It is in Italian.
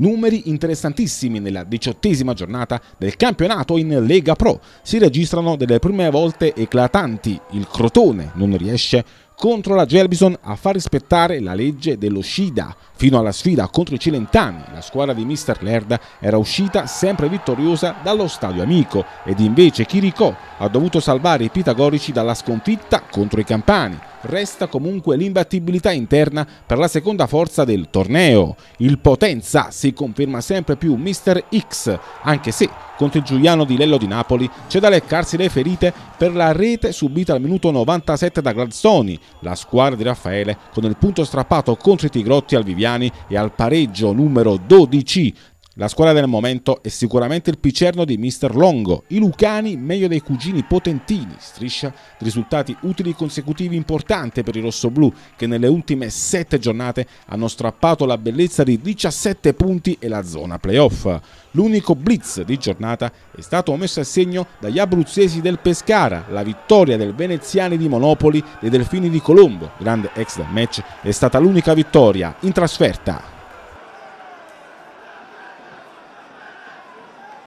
Numeri interessantissimi nella diciottesima giornata del campionato in Lega Pro. Si registrano delle prime volte eclatanti. Il Crotone non riesce contro la Gerbison a far rispettare la legge dello Shida. Fino alla sfida contro i Cilentani, la squadra di Mr. Lerda era uscita sempre vittoriosa dallo stadio amico ed invece Chiricò ha dovuto salvare i pitagorici dalla sconfitta contro i Campani resta comunque l'imbattibilità interna per la seconda forza del torneo. Il Potenza si conferma sempre più Mr. X, anche se contro il Giuliano di Lello di Napoli c'è da leccarsi le ferite per la rete subita al minuto 97 da Gladstoni, la squadra di Raffaele con il punto strappato contro i Tigrotti al Viviani e al pareggio numero 12 la squadra del momento è sicuramente il Picerno di Mister Longo, i Lucani meglio dei cugini potentini, striscia di risultati utili consecutivi importanti per i rossoblù che nelle ultime sette giornate hanno strappato la bellezza di 17 punti e la zona playoff. L'unico blitz di giornata è stato messo a segno dagli abruzzesi del Pescara, la vittoria del Veneziani di Monopoli e Delfini di Colombo, grande ex del match, è stata l'unica vittoria in trasferta.